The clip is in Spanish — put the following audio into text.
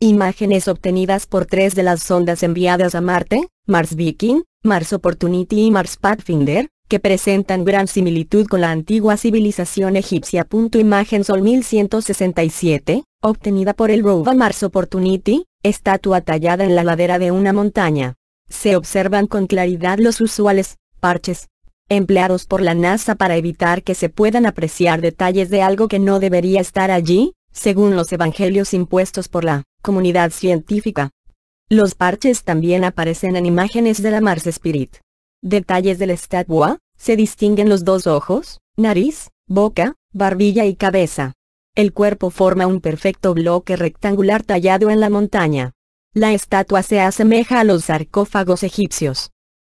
Imágenes obtenidas por tres de las sondas enviadas a Marte, Mars Viking, Mars Opportunity y Mars Pathfinder, que presentan gran similitud con la antigua civilización egipcia. Imagen Sol 1167, obtenida por el Rover Mars Opportunity, estatua tallada en la ladera de una montaña. Se observan con claridad los usuales, parches, empleados por la NASA para evitar que se puedan apreciar detalles de algo que no debería estar allí, según los evangelios impuestos por la comunidad científica. Los parches también aparecen en imágenes de la Mars Spirit. Detalles de la estatua, se distinguen los dos ojos, nariz, boca, barbilla y cabeza. El cuerpo forma un perfecto bloque rectangular tallado en la montaña. La estatua se asemeja a los sarcófagos egipcios.